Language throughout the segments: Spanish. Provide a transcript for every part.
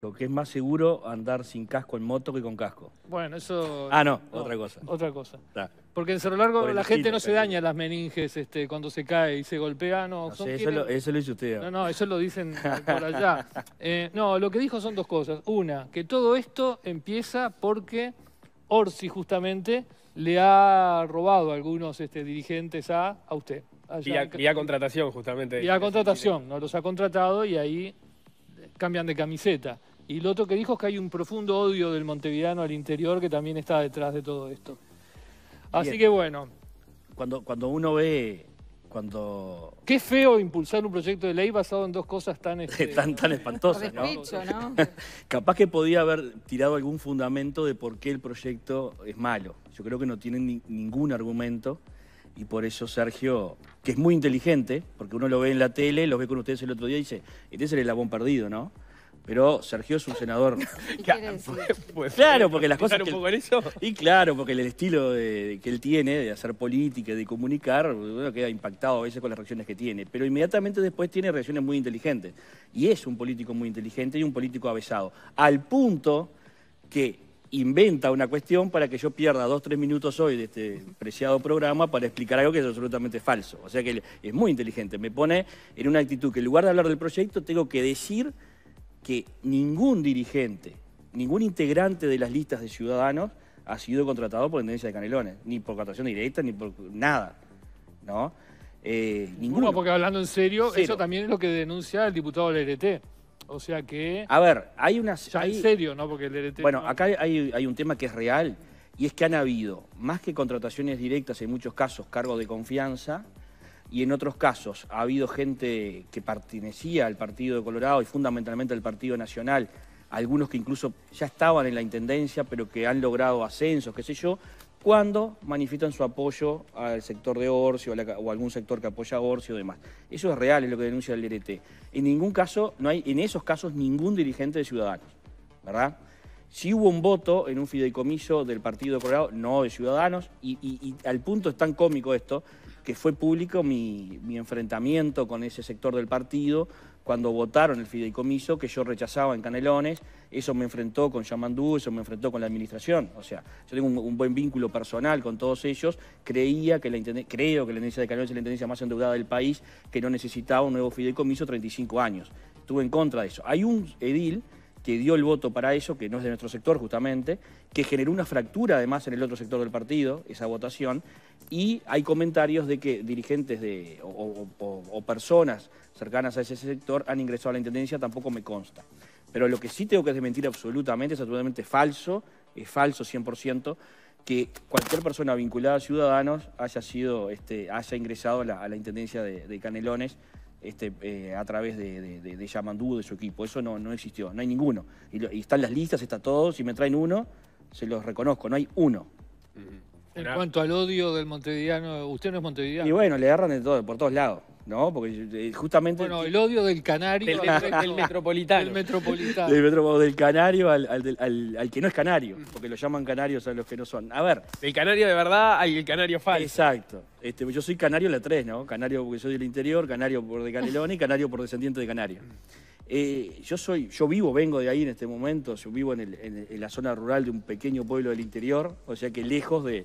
Lo que es más seguro andar sin casco en moto que con casco. Bueno, eso... Ah, no, otra cosa. Otra cosa. Porque en Cerro Largo la gente no se daña las meninges este, cuando se cae y se golpea. No, eso, lo, eso, dice usted. No, no, eso lo dicen por allá. Eh, no, lo que dijo son dos cosas. Una, que todo esto empieza porque Orsi justamente le ha robado algunos este, dirigentes a, usted. y a contratación justamente. Y a contratación, no los ha contratado y ahí cambian de camiseta. Y lo otro que dijo es que hay un profundo odio del montevidano al interior que también está detrás de todo esto. Así que bueno. Cuando, cuando uno ve cuando... Qué feo impulsar un proyecto de ley basado en dos cosas tan... Este, tan, tan espantosas, Capaz que podía haber tirado algún fundamento de por qué el proyecto es malo. Yo creo que no tienen ningún argumento y por eso Sergio, que es muy inteligente, porque uno lo ve en la tele, lo ve con ustedes el otro día y dice, este es el eslabón perdido, ¿no? Pero Sergio es un senador. claro, pues, pues, pues, porque las cosas. Y claro, porque el estilo que él tiene de hacer política, de comunicar, queda impactado a veces con las reacciones que tiene. Pero inmediatamente después tiene reacciones muy inteligentes. Y es un político muy inteligente y un político avesado. Al punto que inventa una cuestión para que yo pierda dos, tres minutos hoy de este preciado programa para explicar algo que es absolutamente falso. O sea que es muy inteligente. Me pone en una actitud que en lugar de hablar del proyecto tengo que decir que ningún dirigente, ningún integrante de las listas de ciudadanos ha sido contratado por la Intendencia de Canelones, ni por contratación directa, ni por nada. ¿No? Eh, ninguno. porque hablando en serio, eso también es lo que denuncia el diputado del RT. O sea que... A ver, hay una... Ya en serio, ¿no? Porque el ERT... Bueno, acá hay, hay un tema que es real y es que han habido, más que contrataciones directas en muchos casos, cargos de confianza, y en otros casos ha habido gente que pertenecía al Partido de Colorado y fundamentalmente al Partido Nacional, algunos que incluso ya estaban en la Intendencia, pero que han logrado ascensos, qué sé yo, cuando manifiestan su apoyo al sector de Orcio o, algún sector que apoya a Orcio y demás. Eso es real, es lo que denuncia el IRT. En ningún caso, no hay, en esos casos, ningún dirigente de Ciudadanos, ¿verdad? Si hubo un voto en un fideicomiso del Partido Colorado, no de Ciudadanos, y, al punto es tan cómico esto, que fue público mi, enfrentamiento con ese sector del partido cuando votaron el fideicomiso que yo rechazaba en Canelones, eso me enfrentó con Yamandú, eso me enfrentó con la administración, o sea, yo tengo un, buen vínculo personal con todos ellos, creía que la creo que la Intendencia de Canelones es la Intendencia más endeudada del país, que no necesitaba un nuevo fideicomiso 35 años, estuve en contra de eso. Hay un edil que dio el voto para eso que no es de nuestro sector justamente, que generó una fractura además en el otro sector del partido, esa votación, y hay comentarios de que dirigentes o, personas cercanas a ese sector han ingresado a la Intendencia, tampoco me consta. Pero lo que sí tengo que desmentir absolutamente, es absolutamente falso, es falso 100%, que cualquier persona vinculada a Ciudadanos haya, sido, este, haya ingresado a la, Intendencia de Canelones, este, eh, a través de, de, de, Yamandú, de su equipo. Eso no, no existió, no hay ninguno. Y, están las listas, está todo. Si me traen uno, se los reconozco, no hay uno. En cuanto al odio del montevideano, usted no es montevideano. Y bueno, le agarran todo, por todos lados, ¿no? Porque eh, justamente... Bueno, el odio del canario... Del, metropolitano. Del metropolitano. Del, canario al, que no es canario, porque lo llaman canarios a los que no son. A ver... Del canario de verdad al canario falso. Exacto. Este, yo soy canario la 3, ¿no? Canario porque soy del interior, canario por de Canelón y canario por descendiente de canario. Eh, yo soy, yo vivo, vengo de ahí en este momento, yo vivo en, la zona rural de un pequeño pueblo del interior, o sea que lejos de,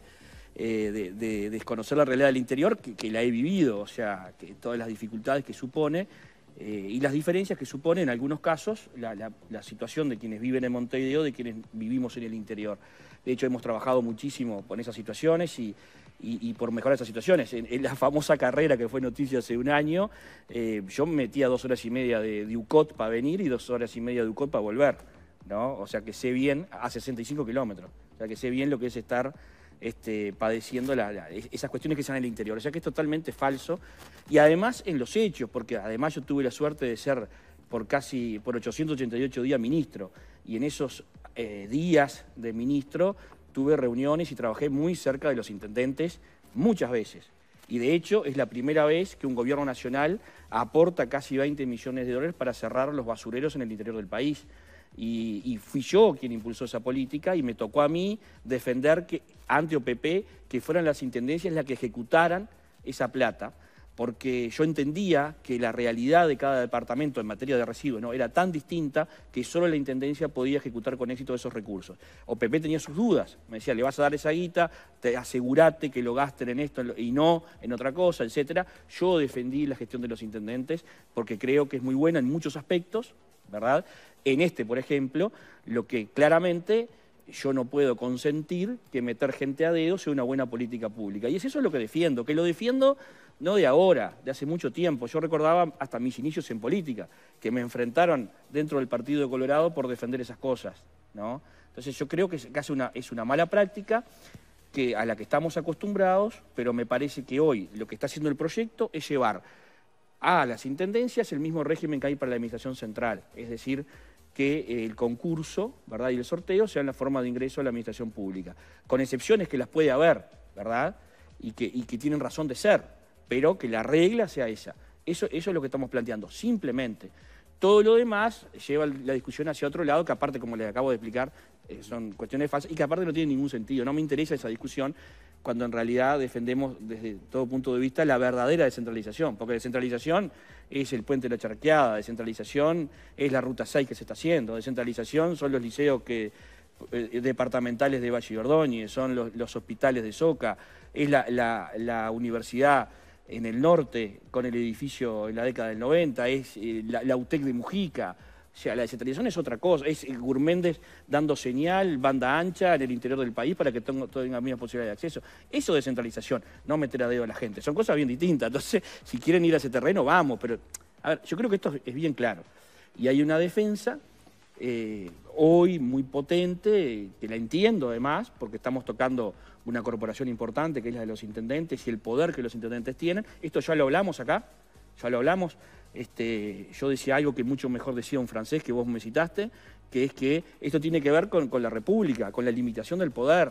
eh, de, desconocer la realidad del interior, que, la he vivido, o sea, que todas las dificultades que supone eh, y las diferencias que supone en algunos casos la, situación de quienes viven en Montevideo, de quienes vivimos en el interior. De hecho, hemos trabajado muchísimo con esas situaciones y, y, por mejorar esas situaciones. En, la famosa carrera que fue noticia hace un año, eh, yo metía dos horas y media de, UCOT para venir y dos horas y media de UCOT para volver. ¿no? O sea que sé bien a 65 kilómetros. O sea que sé bien lo que es estar este, padeciendo esas cuestiones que están en el interior. O sea que es totalmente falso. Y además en los hechos, porque además yo tuve la suerte de ser por casi por 888 días ministro. Y en esos eh, días de ministro tuve reuniones y trabajé muy cerca de los intendentes muchas veces. Y de hecho es la primera vez que un gobierno nacional aporta casi 20 millones de dólares para cerrar los basureros en el interior del país. Y, fui yo quien impulsó esa política y me tocó a mí defender que ante OPP que fueran las intendencias las que ejecutaran esa plata, porque yo entendía que la realidad de cada departamento en materia de residuos era tan distinta que solo la intendencia podía ejecutar con éxito esos recursos. OPP tenía sus dudas, me decía, le vas a dar esa guita, te asegurate que lo gasten en esto y no en otra cosa, etcétera. Yo defendí la gestión de los intendentes porque creo que es muy buena en muchos aspectos, ¿verdad? En este, por ejemplo, lo que claramente yo no puedo consentir que meter gente a dedo sea una buena política pública. Y eso es lo que defiendo, que lo defiendo no de ahora, de hace mucho tiempo. Yo recordaba hasta mis inicios en política, que me enfrentaron dentro del Partido de Colorado por defender esas cosas. ¿no? Entonces yo creo que es una, es una mala práctica que, a la que estamos acostumbrados, pero me parece que hoy lo que está haciendo el proyecto es llevar a las intendencias el mismo régimen que hay para la administración central, es decir, que eh, el concurso ¿verdad? y el sorteo sean la forma de ingreso a la administración pública, con excepciones que las puede haber, ¿verdad? Y que, tienen razón de ser, pero que la regla sea esa. eso es lo que estamos planteando, simplemente. Todo lo demás lleva la discusión hacia otro lado, que aparte, como les acabo de explicar, eh, son cuestiones falsas y que aparte no tiene ningún sentido. No me interesa esa discusión cuando en realidad defendemos desde todo punto de vista la verdadera descentralización, porque descentralización es el puente de la charqueada, descentralización es la ruta 6 que se está haciendo, descentralización son los liceos que eh, departamentales de Valle y Ordóñez, son los, hospitales de Soca, es la universidad en el norte con el edificio en la década del 90, es eh, la, UTEC de Mujica. O sea, la descentralización es otra cosa, es el eh, Gourméndez dando señal, banda ancha en el interior del país para que tenga las posibilidades posibilidad de acceso. Eso de descentralización, no meter a dedo a la gente. Son cosas bien distintas. Entonces, si quieren ir a ese terreno, vamos. Pero, a ver, yo creo que esto es bien claro. Y hay una defensa eh, hoy muy potente, que la entiendo además, porque estamos tocando una corporación importante que es la de los intendentes y el poder que los intendentes tienen. Esto ya lo hablamos acá, ya lo hablamos. Este, yo decía algo que mucho mejor decía un francés que vos me citaste, que es que esto tiene que ver con, con la República, con la limitación del poder.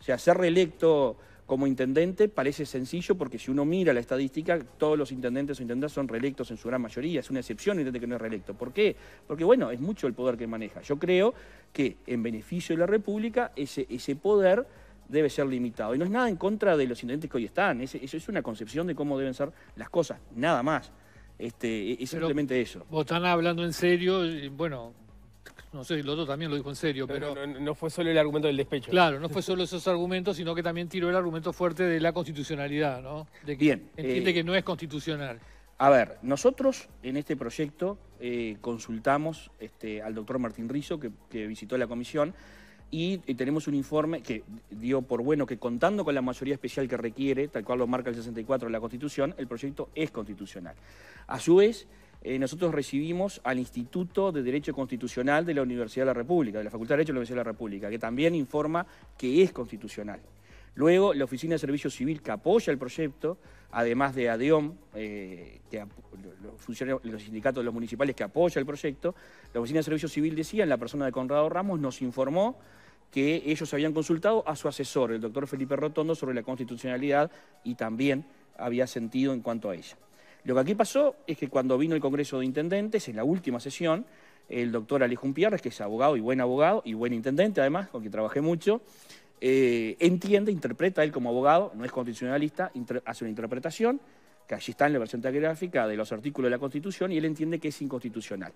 O sea, ser reelecto como intendente parece sencillo porque si uno mira la estadística, todos los intendentes o intendentes son reelectos en su gran mayoría, es una excepción el que no es reelecto. ¿Por qué? Porque bueno, es mucho el poder que maneja. Yo creo que en beneficio de la República ese, ese poder debe ser limitado. Y no es nada en contra de los intendentes que hoy están, eso es, una concepción de cómo deben ser las cosas, nada más. Este, es simplemente eso. Vos están hablando en serio, bueno, no sé si el otro también lo dijo en serio, pero... no, fue solo el argumento del despecho. Claro, no fue solo esos argumentos, sino que también tiró el argumento fuerte de la constitucionalidad, ¿no? De que Bien. Entiende eh, que no es constitucional. A ver, nosotros en este proyecto eh, consultamos este, al doctor Martín Rizzo, que, que visitó la comisión, y eh, tenemos un informe que dio por bueno que contando con la mayoría especial que requiere, tal cual lo marca el 64 de la Constitución, el proyecto es constitucional. A su vez, eh, nosotros recibimos al Instituto de Derecho Constitucional de la Universidad de la República, de la Facultad de Derecho de la Universidad de la República, que también informa que es constitucional. Luego, la Oficina de Servicio Civil que apoya el proyecto, además de ADEOM, eh, que los, sindicatos de los municipales que apoya el proyecto, la Oficina de Servicio Civil decía, en la persona de Conrado Ramos, nos informó que ellos habían consultado a su asesor, el doctor Felipe Rotondo, sobre la constitucionalidad y también había sentido en cuanto a ella. Lo que aquí pasó es que cuando vino el Congreso de Intendentes, en la última sesión, el doctor Alejo Umpierres, que es abogado y buen abogado y buen intendente además, con quien trabajé mucho, eh, entiende, interpreta él como abogado, no es constitucionalista, hace una interpretación que allí está en la versión gráfica de los artículos de la Constitución y él entiende que es inconstitucional.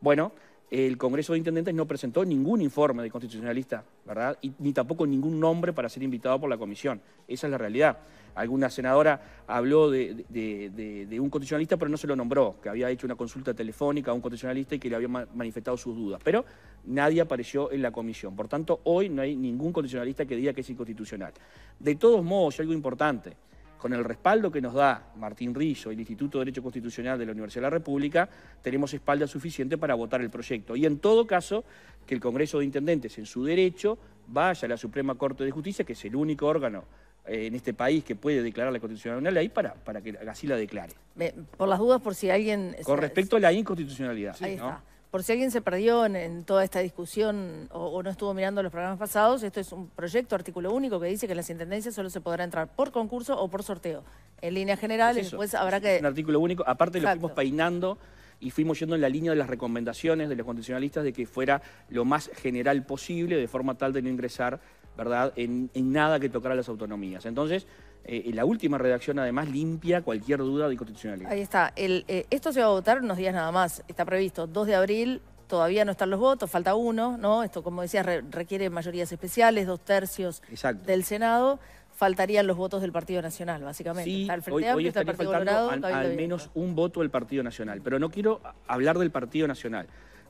Bueno, el Congreso de Intendentes no presentó ningún informe de constitucionalista, ¿verdad? Y, ni tampoco ningún nombre para ser invitado por la comisión. Esa es la realidad. Alguna senadora habló de, de, un constitucionalista, pero no se lo nombró, que había hecho una consulta telefónica a un constitucionalista y que le había manifestado sus dudas. Pero nadie apareció en la comisión. Por tanto, hoy no hay ningún constitucionalista que diga que es inconstitucional. De todos modos, algo importante con el respaldo que nos da Martín Rillo y el Instituto de Derecho Constitucional de la Universidad de la República, tenemos espalda suficiente para votar el proyecto. Y en todo caso, que el Congreso de Intendentes, en su derecho, vaya a la Suprema Corte de Justicia, que es el único órgano eh, en este país que puede declarar la constitucionalidad una ley para, para que así la declare. Por las dudas, por si alguien... Con respecto a la inconstitucionalidad. Ahí por si alguien se perdió en, toda esta discusión o, no estuvo mirando los programas pasados, esto es un proyecto, artículo único, que dice que las intendencias solo se podrá entrar por concurso o por sorteo. En línea general, después habrá que... Un artículo único, aparte lo fuimos peinando y fuimos yendo en la línea de las recomendaciones de los constitucionalistas de que fuera lo más general posible, de forma tal de no ingresar ¿verdad? En, nada que tocar las autonomías. Entonces, eh, la última redacción además limpia cualquier duda de inconstitucionalidad. Ahí está. Eh, esto se va a votar unos días nada más. Está previsto 2 de abril, todavía no están los votos, falta uno, ¿no? Esto, como decías, requiere mayorías especiales, dos tercios del Senado. Faltarían los votos del Partido Nacional, básicamente. Sí, hoy, al, al menos un voto del Partido Nacional. Pero no quiero hablar del Partido Nacional,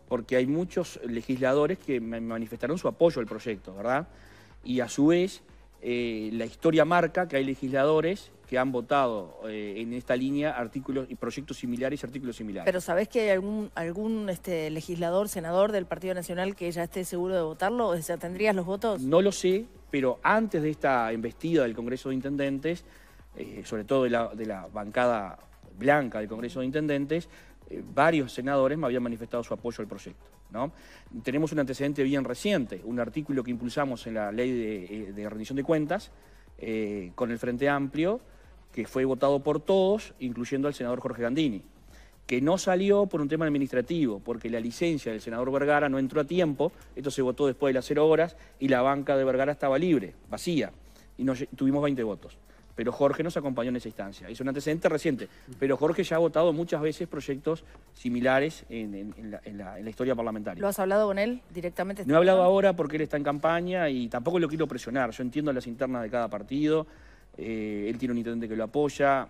porque hay muchos legisladores que manifestaron su apoyo al proyecto, ¿verdad? y a su vez eh, la historia marca que hay legisladores que han votado eh, en esta línea artículos y proyectos similares y artículos similares. Pero ¿sabés que hay algún, este, legislador, senador del Partido Nacional que ya esté seguro de votarlo? O ¿tendrías los votos? No lo sé, pero antes de esta embestida del Congreso de Intendentes, eh, sobre todo de la, bancada blanca del Congreso de Intendentes, varios senadores me habían manifestado su apoyo al proyecto. Tenemos un antecedente bien reciente, un artículo que impulsamos en la ley de, eh, rendición de cuentas eh, con el Frente Amplio, que fue votado por todos, incluyendo al senador Jorge Gandini, que no salió por un tema administrativo, porque la licencia del senador Vergara no entró a tiempo, esto se votó después de las cero horas y la banca de Vergara estaba libre, vacía, y tuvimos 20 votos pero Jorge nos acompañó en esa instancia. Es un antecedente reciente, pero Jorge ya ha votado muchas veces proyectos similares en, la, historia parlamentaria. ¿Lo has hablado con él directamente? Este no he hablado ahora porque él está en campaña y tampoco lo quiero presionar. Yo entiendo las internas de cada partido, eh, él tiene un intendente que lo apoya.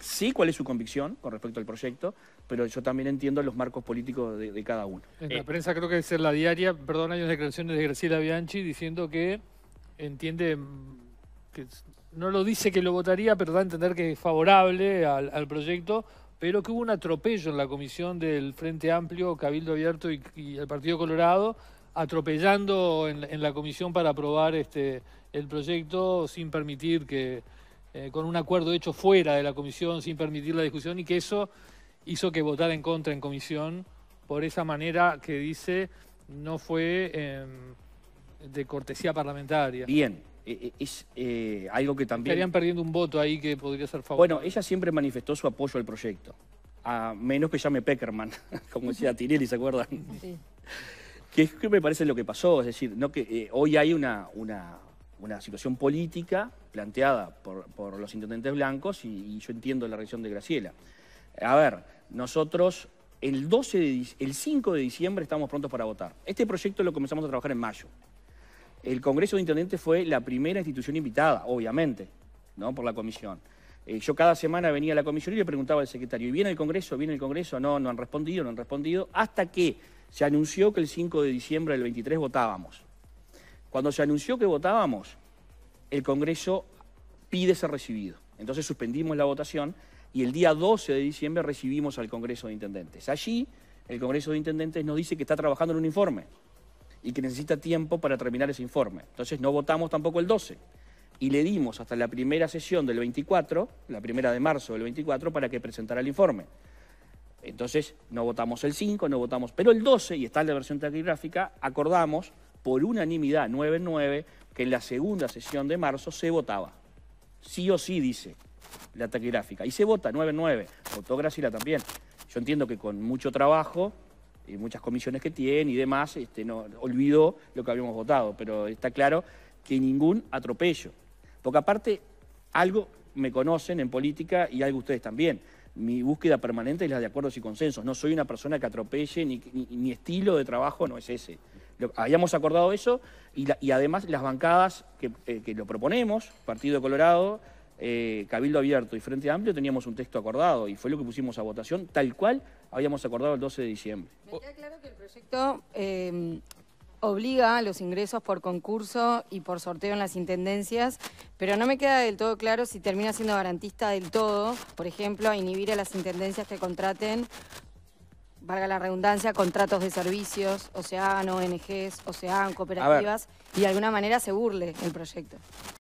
sí, cuál es su convicción con respecto al proyecto, pero yo también entiendo los marcos políticos de, cada uno. En la prensa creo que es la diaria, perdón, hay unas declaraciones de Graciela Bianchi diciendo que entiende que no lo dice que lo votaría, pero da a entender que es favorable al, proyecto, pero que hubo un atropello en la comisión del Frente Amplio, Cabildo Abierto y, el Partido Colorado, atropellando en, la comisión para aprobar este, el proyecto sin permitir que, eh, con un acuerdo hecho fuera de la comisión, sin permitir la discusión, y que eso hizo que votara en contra en comisión por esa manera que dice no fue em, de cortesía parlamentaria. Bien. Eh, eh, es eh, algo que también... Estarían perdiendo un voto ahí que podría ser favorable. Bueno, ella siempre manifestó su apoyo al proyecto, a menos que llame Peckerman, como decía Tirelli, ¿se acuerdan? Sí. Que que me parece lo que pasó, es decir, que hoy hay una, situación política planteada por, los intendentes blancos y, yo entiendo la reacción de Graciela. A ver, nosotros el, 12 el 5 de diciembre estamos prontos para votar. Este proyecto lo comenzamos a trabajar en mayo. El Congreso de Intendentes fue la primera institución invitada, obviamente, ¿no? por la comisión. Eh, yo cada semana venía a la comisión y le preguntaba al secretario, ¿y viene el Congreso? ¿Viene el Congreso? No, no han respondido, no han respondido, hasta que se anunció que el 5 de diciembre del 23 votábamos. Cuando se anunció que votábamos, el Congreso pide ser recibido. Entonces suspendimos la votación y el día 12 de diciembre recibimos al Congreso de Intendentes. Allí el Congreso de Intendentes nos dice que está trabajando en un informe y que necesita tiempo para terminar ese informe. Entonces no votamos tampoco el 12 y le dimos hasta la primera sesión del 24, la primera de marzo del 24, para que presentara el informe. Entonces no votamos el 5, no votamos, pero el 12, y está en la versión taquigráfica, acordamos por unanimidad 99 que en la segunda sesión de marzo se votaba. Sí o sí, dice la taquigráfica. Y se vota 9-9. Votó Graciela también. Yo entiendo que con mucho trabajo muchas comisiones que tienen y demás, este, no, olvidó lo que habíamos votado, pero está claro que ningún atropello. Porque aparte, algo me conocen en política y algo ustedes también. Mi búsqueda permanente es la de acuerdos y consensos. No soy una persona que atropelle, ni, ni, estilo de trabajo no es ese. habíamos acordado eso y, además las bancadas que, eh, que lo proponemos, Partido Colorado, eh, cabildo Abierto y Frente Amplio teníamos un texto acordado y fue lo que pusimos a votación, tal cual habíamos acordado el 12 de diciembre. Me queda claro que el proyecto eh, obliga a los ingresos por concurso y por sorteo en las intendencias, pero no me queda del todo claro si termina siendo garantista del todo, por ejemplo, a inhibir a las intendencias que contraten valga la redundancia, contratos de servicios, o sea, ONGs, o sea, cooperativas, y de alguna manera se burle el proyecto.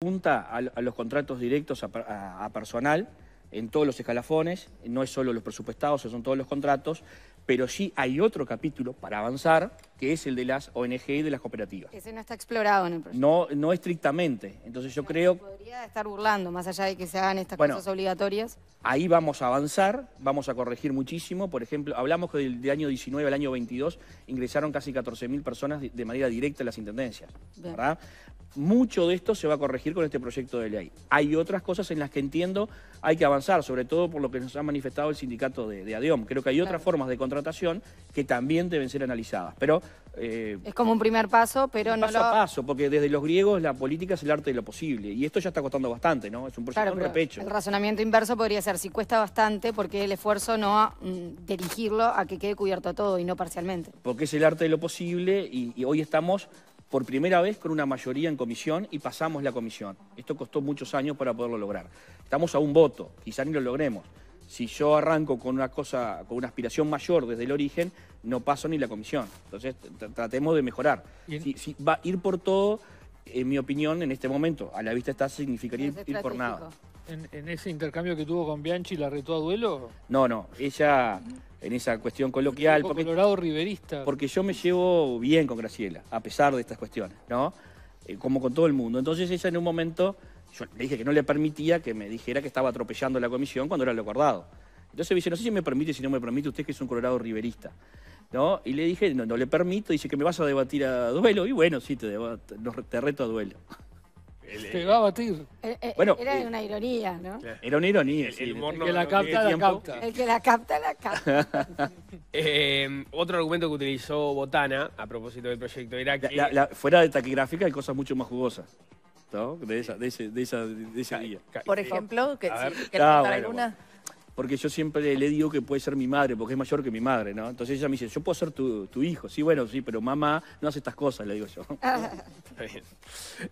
Junta a, los contratos directos a personal, en todos los escalafones, no es solo los presupuestados, son todos los contratos, pero sí hay otro capítulo para avanzar, que es el de las ONG y de las cooperativas. Ese no está explorado en el proyecto. No, no estrictamente. Entonces yo creo... podría estar burlando, más allá de que se hagan estas cosas obligatorias. Ahí vamos a avanzar, vamos a corregir muchísimo. Por ejemplo, hablamos que del, año 19 al año 22 ingresaron casi 14.000 personas de, manera directa a las intendencias. ¿verdad? Mucho de esto se va a corregir con este proyecto de ley. Hay otras cosas en las que entiendo hay que avanzar sobre todo por lo que nos ha manifestado el sindicato de, de ADIOM. Creo que hay otras formas de contratación que también deben ser analizadas. Pero, eh, es como un primer paso, pero no Paso a paso, porque desde los griegos la política es el arte de lo posible. Y esto ya está costando bastante, ¿no? Es un proceso claro, repecho. El razonamiento inverso podría ser, si cuesta bastante, porque el esfuerzo no a, mm, dirigirlo a que quede cubierto todo y no parcialmente. Porque es el arte de lo posible y hoy estamos por primera vez con una mayoría en comisión y pasamos la comisión. Esto costó muchos años para poderlo lograr. Estamos a un voto, quizá ni lo logremos. Si yo arranco con una cosa, con una aspiración mayor desde el origen, no paso ni la comisión. Entonces tratemos de mejorar. Si, va a ir por todo, en mi opinión, en este momento, a la vista está, significaría ir por nada en, ese intercambio que tuvo con Bianchi la retó a duelo? No, no, ella en esa cuestión coloquial. Porque, colorado riverista. Porque yo me llevo bien con Graciela, a pesar de estas cuestiones, ¿no? Eh, como con todo el mundo. Entonces ella en un momento, yo le dije que no le permitía que me dijera que estaba atropellando la comisión cuando era lo acordado. Entonces me dice, no sé si me permite, si no me permite, usted que es un colorado riverista. ¿No? Y le dije, no, le permito, dice que me vas a debatir a duelo. Y bueno, sí, te, te reto a duelo. El, Te eh, va a batir. Eh, eh, bueno, era una ironía, ¿no? Era una ironía. el, que la capta, la capta. El que la capta, la capta. otro argumento que utilizó Botana a propósito del proyecto Irak... fuera de taquigráfica hay cosas mucho más jugosas. ¿no? De, esa, de, esa de, esa, Por ejemplo, que, la ah, luna porque yo siempre le digo que puede ser mi madre, porque es mayor que mi madre, ¿no? Entonces ella me dice, yo puedo ser tu, hijo. Sí, bueno, sí, pero mamá no hace estas cosas, le digo yo. Ah.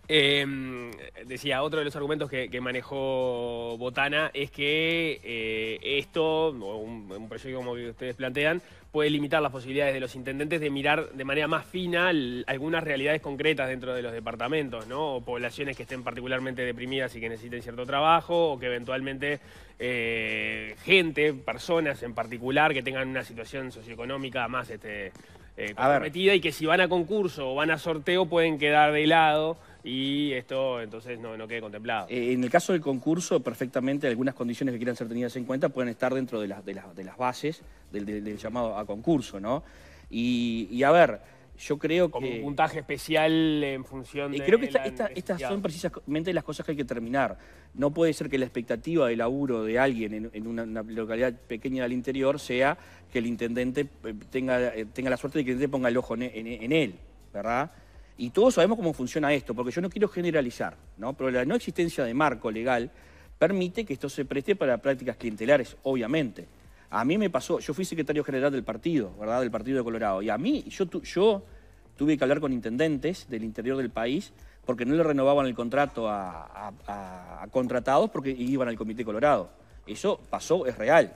Em, decía, otro de los argumentos que, manejó Botana es que eh, esto, un, un proyecto como que ustedes plantean, puede limitar las posibilidades de los intendentes de mirar de manera más fina algunas realidades concretas dentro de los departamentos, O poblaciones que estén particularmente deprimidas y que necesiten cierto trabajo, o que eventualmente eh, gente, personas en particular que tengan una situación socioeconómica más este, eh, comprometida y que si van a concurso o van a sorteo pueden quedar de lado y esto entonces no, no quede contemplado. Eh, en el caso del concurso, perfectamente algunas condiciones que quieran ser tenidas en cuenta pueden estar dentro de, de, las bases del, llamado a concurso, ¿no? Y, a ver, yo creo Como un puntaje especial en función eh, de... Y creo que estas son precisamente las cosas que hay que terminar. No puede ser que la expectativa de laburo de alguien en, una, localidad pequeña del interior sea que el intendente eh, tenga, tenga la suerte de que el intendente ponga el ojo en él, ¿verdad? Y todos sabemos cómo funciona esto, porque yo no quiero generalizar, ¿no? pero la no existencia de marco legal permite que esto se preste para prácticas clientelares, obviamente. A mí me pasó, yo fui secretario general del partido, ¿verdad? Del partido de Colorado. Y a mí, yo, yo tuve que hablar con intendentes del interior del país porque no le renovaban el contrato a, a contratados porque iban al Comité Colorado. Eso pasó, es real.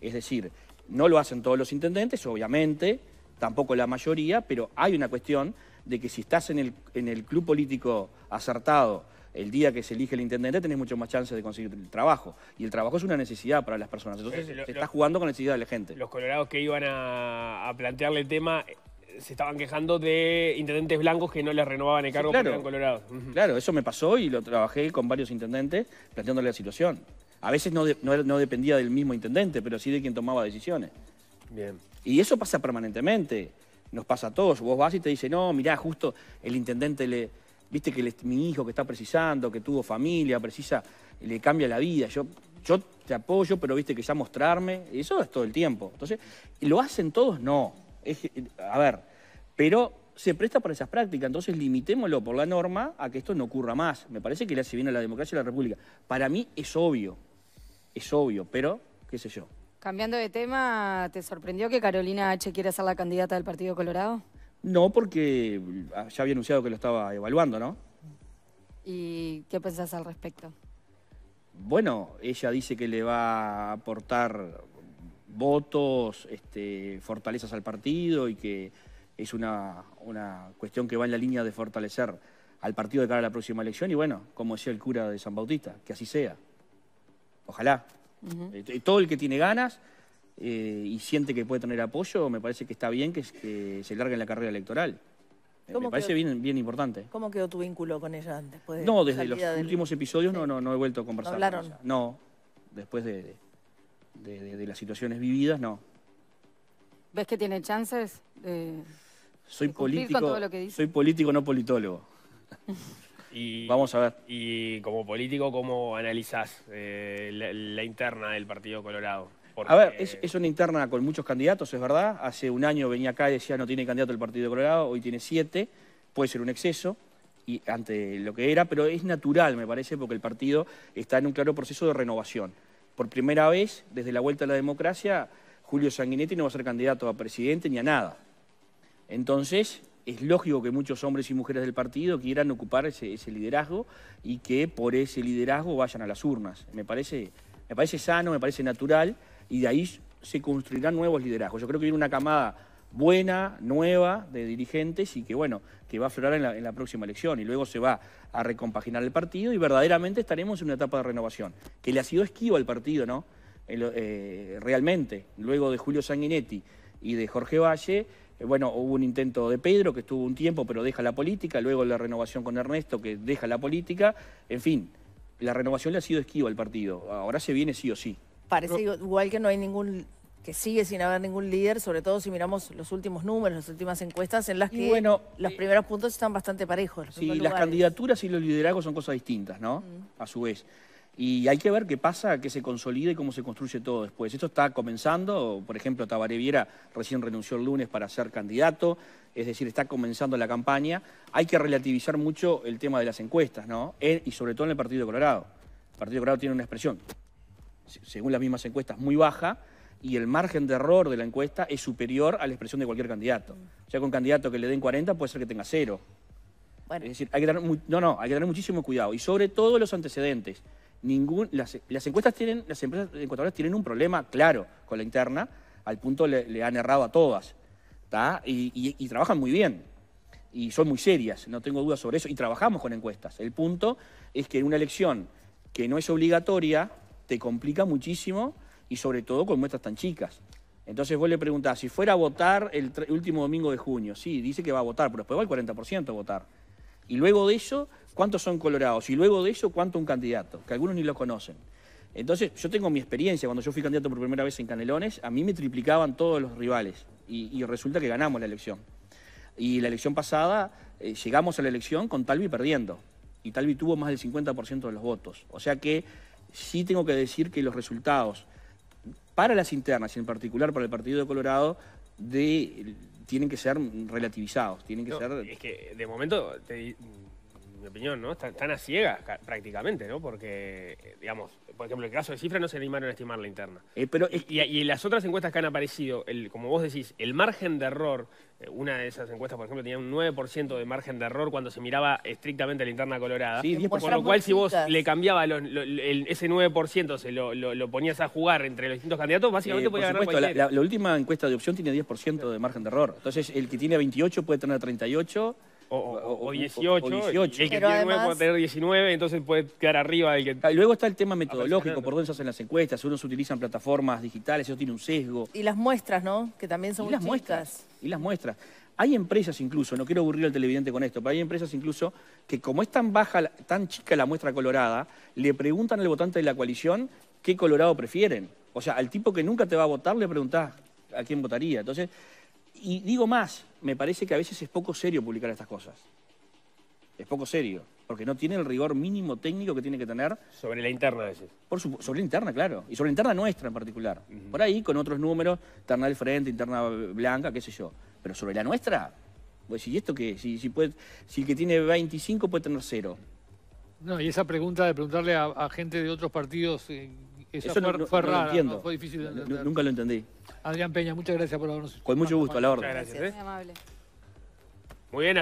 Es decir, no lo hacen todos los intendentes, obviamente, tampoco la mayoría, pero hay una cuestión de que si estás en el, en el club político acertado, el día que se elige el intendente tenés mucho más chances de conseguir el trabajo. Y el trabajo es una necesidad para las personas. Entonces estás jugando con la necesidad de la gente. Los colorados que iban a, plantearle el tema eh, se estaban quejando de intendentes blancos que no les renovaban el cargo claro, colorados. Claro, eso me pasó y lo trabajé con varios intendentes planteándole la situación. A veces no, no dependía del mismo intendente, pero sí de quien tomaba decisiones. Bien. Y eso pasa permanentemente nos pasa a todos. Vos vas y te dice, no, mirá, justo el intendente le, viste que mi hijo que está precisando, que tuvo familia, precisa, le cambia la vida. Yo, yo te apoyo, pero viste que ya mostrarme, eso es todo el tiempo. Entonces, ¿lo hacen todos? No. a ver, pero se presta para esas prácticas, entonces limitémoslo por la norma a que esto no ocurra más. Me parece que le hace bien a la democracia y a la república. Para mí es obvio, es obvio, pero qué sé yo. Cambiando de tema, ¿te sorprendió que Carolina H. quiera ser la candidata del Partido Colorado? No, porque ah, ya había anunciado que lo estaba evaluando, ¿no? ¿Y qué pensás al respecto? Bueno, ella dice que le va a aportar votos, este, fortalezas al partido y que es una, una cuestión que va en la línea de fortalecer al partido de cara a la próxima elección y bueno, como decía el cura de San Bautista, que así sea. Ojalá. Eh, todo el que tiene ganas eh, y siente que puede tener apoyo, me parece que está bien que, se largue en la carrera electoral. Eh, me parece bien, bien importante. ¿Cómo quedó tu vínculo con ella antes? No, desde los últimos episodios no, no, he vuelto a conversar. ¿No No, después de, las situaciones vividas, no. ¿Ves que tiene chances de, soy político, todo lo que dice? Soy político, no politólogo. Y, Vamos a ver. Y como político, ¿cómo analizás eh, la, interna del Partido Colorado? A ver, es, una interna con muchos candidatos, es verdad. Hace un año venía acá y decía no tiene candidato el Partido Colorado, hoy tiene siete. Puede ser un exceso y ante lo que era, pero es natural, me parece, porque el partido está en un claro proceso de renovación. Por primera vez, desde la vuelta a la democracia, Julio Sanguinetti no va a ser candidato a presidente ni a nada. Entonces, es lógico que muchos hombres y mujeres del partido quieran ocupar ese, liderazgo y que por ese liderazgo vayan a las urnas. Me parece, me parece sano, me parece natural y de ahí se construirán nuevos liderazgos. Yo creo que viene una camada buena, nueva de dirigentes y que bueno, que va a aflorar en la, próxima elección y luego se va a recompaginar el partido y verdaderamente estaremos en una etapa de renovación, que le ha sido esquivo al partido, ¿no? Eh, realmente, luego de Julio Sanguinetti y de Jorge Valle, eh, bueno, hubo un intento de Pedro que estuvo un tiempo pero deja la política, luego la renovación con Ernesto que deja la política, en fin, la renovación le ha sido esquiva al partido, ahora se viene sí o sí. Parece igual que no hay ningún que sigue sin haber ningún líder, sobre todo si miramos los últimos números, las últimas encuestas, en las que bueno, los eh, primeros puntos están bastante parejos. Sí, las candidaturas y los liderazgos son cosas distintas, ¿no? A su vez. Y hay que ver qué pasa, qué se consolida y cómo se construye todo después. Esto está comenzando, por ejemplo, Tabaré Viera recién renunció el lunes para ser candidato, es decir, está comenzando la campaña. Hay que relativizar mucho el tema de las encuestas, ¿no? Eh, y sobre todo en el Partido Colorado. El Partido Colorado tiene una expresión, según las mismas encuestas, muy baja, y el margen de error de la encuesta es superior a la expresión de cualquier candidato. O sea, con un candidato que le den 40 puede ser que tenga cero. Bueno. Es decir, no, hay que tener muchísimo cuidado. Y sobre todo los antecedentes ningún, las, encuestas tienen, las empresas encuestadoras tienen un problema claro con la interna, al punto le, han errado a todas, y, y, trabajan muy bien, y son muy serias, no tengo dudas sobre eso, y trabajamos con encuestas. El punto es que en una elección que no es obligatoria, te complica muchísimo, y sobre todo con muestras tan chicas. Entonces vos le preguntás, si fuera a votar el último domingo de junio, sí, dice que va a votar, pero después va el 40% a votar. Y luego de eso cuántos son colorados y luego de eso cuánto un candidato, que algunos ni lo conocen. Entonces, yo tengo mi experiencia, cuando yo fui candidato por primera vez en Canelones, a mí me triplicaban todos los rivales y, resulta que ganamos la elección. Y la elección pasada eh, llegamos a la elección con Talvi perdiendo y Talvi tuvo más del 50% de los votos. O sea que sí tengo que decir que los resultados para las internas y en particular para el Partido de Colorado tienen que ser relativizados, tienen que ser... Es que de momento te, mi opinión, ¿no? Están, a ciegas prácticamente, ¿no? Porque, eh, digamos, por ejemplo, el caso de cifras no se animaron a estimar la interna. Eh, pero y, en las otras encuestas que han aparecido, el, como vos decís, el margen de error, eh, una de esas encuestas, por ejemplo, tenía un 9% de margen de error cuando se miraba estrictamente la interna colorada. Sí, por lo cual, si vos le cambiabas ese 9%, se lo, ponías a jugar entre los distintos candidatos, básicamente eh, haber ganar la, última encuesta de opción tiene 10% de margen de error. Entonces, el que tiene 28 puede tener 38 o, 18, 18. El que tiene 9 puede tener 19, entonces puede quedar arriba del que... Luego está el tema metodológico, por dónde se hacen las encuestas, unos utilizan plataformas digitales, eso tiene un sesgo. Y las muestras, ¿no? Que también son las muestras. Y las muestras. Hay empresas incluso, no quiero aburrir al televidente con esto, pero hay empresas incluso que como es tan baja, tan chica la muestra colorada, le preguntan al votante de la coalición qué colorado prefieren. O sea, al tipo que nunca te va a votar le preguntás a quién votaría. Entonces, y digo más, me parece que a veces es poco serio publicar estas cosas. Es poco serio, porque no tiene el rigor mínimo técnico que tiene que tener. Sobre la interna, decís. Por sobre la interna, claro. Y sobre la interna nuestra en particular. Por ahí, con otros números, interna del frente, interna blanca, qué sé yo. Pero sobre la nuestra, pues, ¿y esto qué? Si, si, puede, si el que tiene 25 puede tener cero. No, y esa pregunta de preguntarle a, gente de otros partidos eh, eso fue, no, lo entiendo. Nunca lo entendí. Adrián Peña, muchas gracias por habernos Con mucho gusto, a la orden. Muchas gracias. Muy amable. bien,